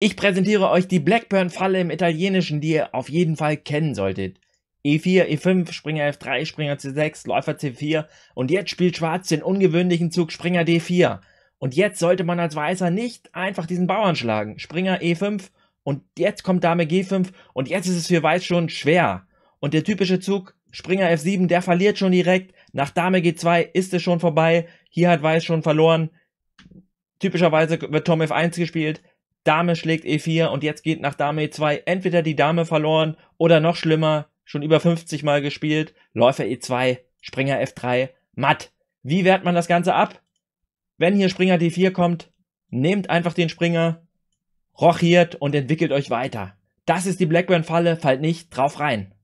Ich präsentiere euch die Blackburn-Falle im Italienischen, die ihr auf jeden Fall kennen solltet. E4, E5, Springer F3, Springer C6, Läufer C4 und jetzt spielt Schwarz den ungewöhnlichen Zug Springer D4. Und jetzt sollte man als Weißer nicht einfach diesen Bauern schlagen. Springer E5 und jetzt kommt Dame G5 und jetzt ist es für Weiß schon schwer. Und der typische Zug Springer F7, der verliert schon direkt. Nach Dame G2 ist es schon vorbei. Hier hat Weiß schon verloren. Typischerweise wird Tom F1 gespielt. Dame schlägt E4 und jetzt geht nach Dame E2 entweder die Dame verloren oder noch schlimmer, schon über 50 Mal gespielt, Läufer E2, Springer F3, matt. Wie wehrt man das Ganze ab? Wenn hier Springer D4 kommt, nehmt einfach den Springer, rochiert und entwickelt euch weiter. Das ist die Blackburn-Falle, fallt nicht drauf rein.